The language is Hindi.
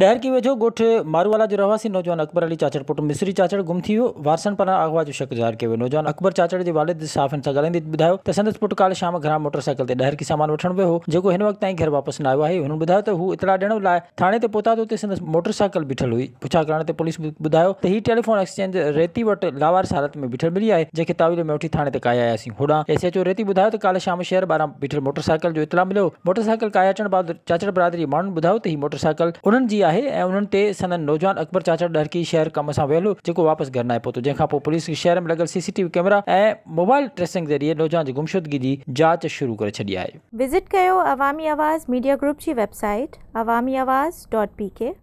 ડહેર વેજો ગોઠ મારુવાલા જે રહેવાસી નોજવાન અકબર અલી ચાચડ પોટું મિસરી ચાચડ ગુમ થયો વારસણ પર આગવા જો शक जाहिर किया नौजवान अकबर चाचड़ के वालिद साफिन से ॻाल्हाईंदे ॿुधायो तो संदस पुट कल शाम घर मोटरसाइकिल से डहर की सामान वन वो जो इन वक्त वक़्तु ताईं घर वापसि न आयो है उन्होंने बुधा तो हू इतला ॾियण लाइ थाने ते पहुता त हुते मोटरसाइकिल बीठल हुई पुछा करण पुलिस बुधा तो हि टेलीफोन एक्सचेंज रेती वट लावार हालत में बीठल मिली है जैसे तावील में उठी थाने ते काया आयासीं होॾां एस एच ओ रेती बुधा तो कल शाम शहर बारह बीठल मोटरसाइकिल जो इतला मिलो मोटरसाइकिल काया अचण बाद चाचड़ बरादरी माण्हुनि बुधा तो हि मोटरसाइकिल उन्होंने आहे ऐं उन्हनि ते नौजवान अकबर चाचा डहरकी शहर कम सां वियल जेको वापसि घर न आहे पहुतो पुलिस शहर में लॻल सीसीटीवी कैमरा ऐं मोबाइल ट्रेसिंग ज़रिए नौजवान जी गुमशुदगी की जांच शुरू कर छॾी आहे विज़िट कयो अवामी आवाज़ मीडिया ग्रुप जी website Awami Awaz dot P के